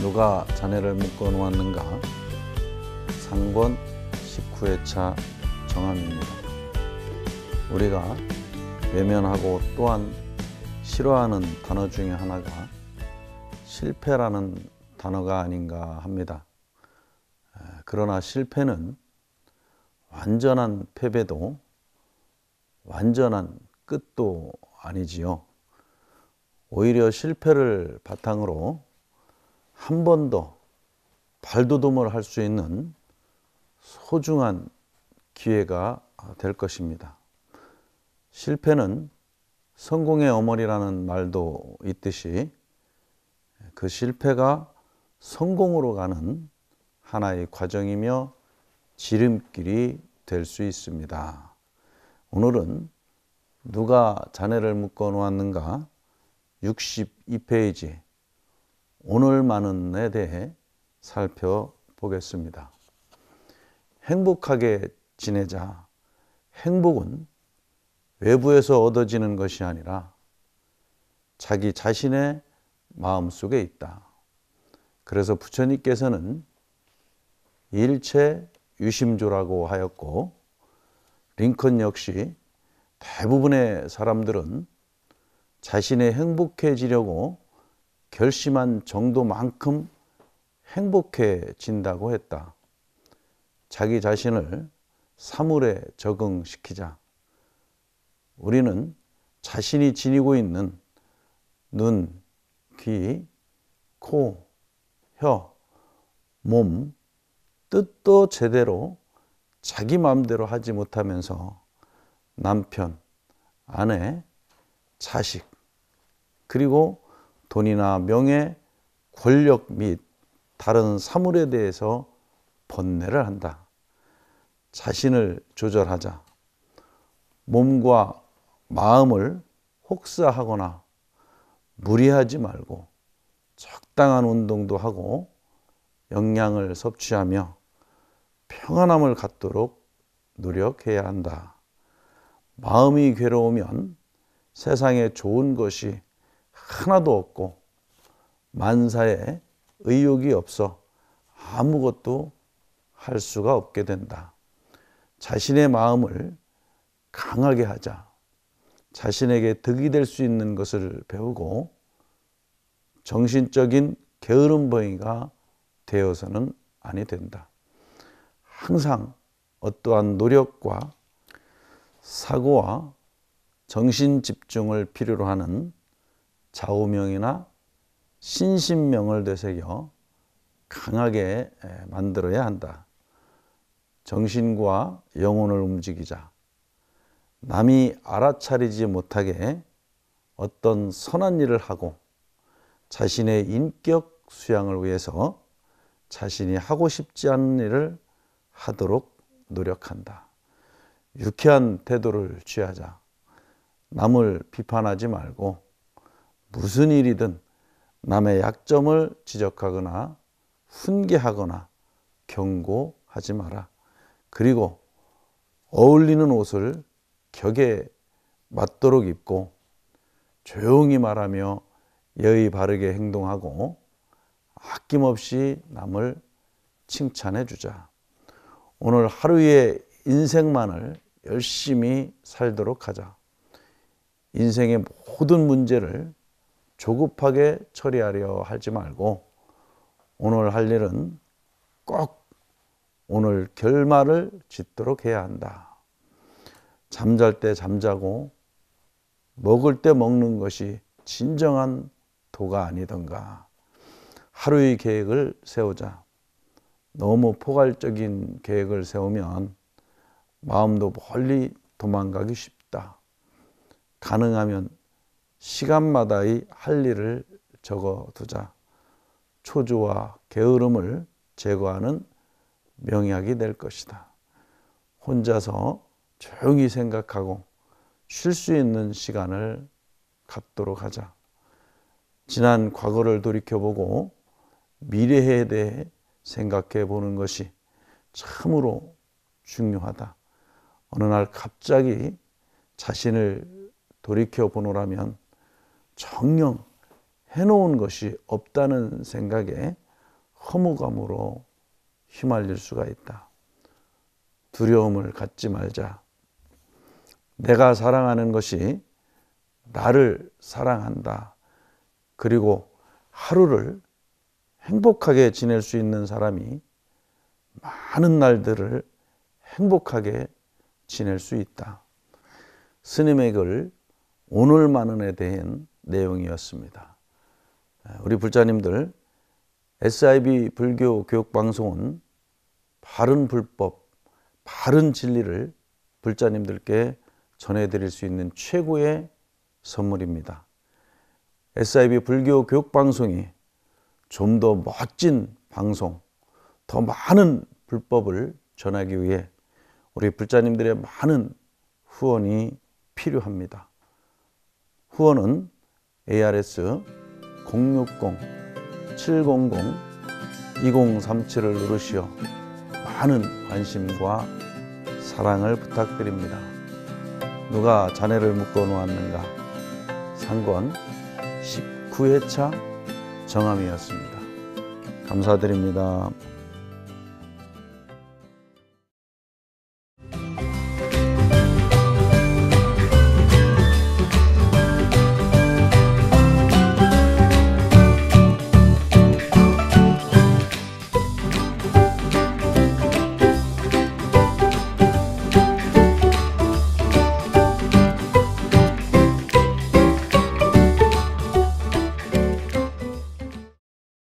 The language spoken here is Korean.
누가 자네를 묶어 놓았는가? 상권 19회차 정함입니다. 우리가 외면하고 또한 싫어하는 단어 중에 하나가 실패라는 단어가 아닌가 합니다. 그러나 실패는 완전한 패배도 완전한 끝도 아니지요. 오히려 실패를 바탕으로 한 번도 발돋움을 할 수 있는 소중한 기회가 될 것입니다. 실패는 성공의 어머니라는 말도 있듯이 그 실패가 성공으로 가는 하나의 과정이며 지름길이 될 수 있습니다. 오늘은 누가 자네를 묶어 놓았는가 62페이지 오늘만은에 대해 살펴보겠습니다. 행복하게 지내자. 행복은 외부에서 얻어지는 것이 아니라 자기 자신의 마음 속에 있다. 그래서 부처님께서는 일체 유심조라고 하였고 링컨 역시 대부분의 사람들은 자신의 행복해지려고 결심한 정도만큼 행복해진다고 했다. 자기 자신을 사물에 적응시키자. 우리는 자신이 지니고 있는 눈, 귀, 코, 혀, 몸, 뜻도 제대로 자기 마음대로 하지 못하면서 남편, 아내, 자식, 그리고 돈이나 명예, 권력 및 다른 사물에 대해서 번뇌를 한다. 자신을 조절하자. 몸과 마음을 혹사하거나 무리하지 말고 적당한 운동도 하고 영양을 섭취하며 평안함을 갖도록 노력해야 한다. 마음이 괴로우면 세상에 좋은 것이 하나도 없고 만사에 의욕이 없어 아무것도 할 수가 없게 된다. 자신의 마음을 강하게 하자. 자신에게 득이 될 수 있는 것을 배우고 정신적인 게으름뱅이가 되어서는 아니 된다. 항상 어떠한 노력과 사고와 정신 집중을 필요로 하는 좌우명이나 신신명을 되새겨 강하게 만들어야 한다. 정신과 영혼을 움직이자. 남이 알아차리지 못하게 어떤 선한 일을 하고 자신의 인격 수양을 위해서 자신이 하고 싶지 않은 일을 하도록 노력한다. 유쾌한 태도를 취하자. 남을 비판하지 말고 무슨 일이든 남의 약점을 지적하거나 훈계하거나 경고하지 마라. 그리고 어울리는 옷을 격에 맞도록 입고 조용히 말하며 여의 바르게 행동하고 아낌없이 남을 칭찬해 주자. 오늘 하루의 인생만을 열심히 살도록 하자. 인생의 모든 문제를 조급하게 처리하려 하지 말고 오늘 할 일은 꼭 오늘 결말을 짓도록 해야 한다. 잠잘 때 잠자고 먹을 때 먹는 것이 진정한 도가 아니던가. 하루의 계획을 세우자. 너무 포괄적인 계획을 세우면 마음도 멀리 도망가기 쉽다. 가능하면 시간마다의 할 일을 적어 두자. 초조와 게으름을 제거하는 명약이 될 것이다. 혼자서 조용히 생각하고 쉴 수 있는 시간을 갖도록 하자. 지난 과거를 돌이켜보고 미래에 대해 생각해 보는 것이 참으로 중요하다. 어느 날 갑자기 자신을 돌이켜 보노라면 정령 해놓은 것이 없다는 생각에 허무감으로 휘말릴 수가 있다. 두려움을 갖지 말자. 내가 사랑하는 것이 나를 사랑한다. 그리고 하루를 행복하게 지낼 수 있는 사람이 많은 날들을 행복하게 지낼 수 있다. 스님의 글 오늘 만은에 대한 내용이었습니다. 아, 우리 불자님들 SIB 불교 교육 방송은 바른 불법, 바른 진리를 불자님들께 전해드릴 수 있는 최고의 선물입니다. SIB 불교 교육 방송이 좀 더 멋진 방송, 더 많은 불법을 전하기 위해 우리 불자님들의 많은 후원이 필요합니다. 후원은 ARS 060-700-2037을 누르시어 많은 관심과 사랑을 부탁드립니다. 누가 자네를 묶어 놓았는가? 상권 19회차 정함이었습니다. 감사드립니다.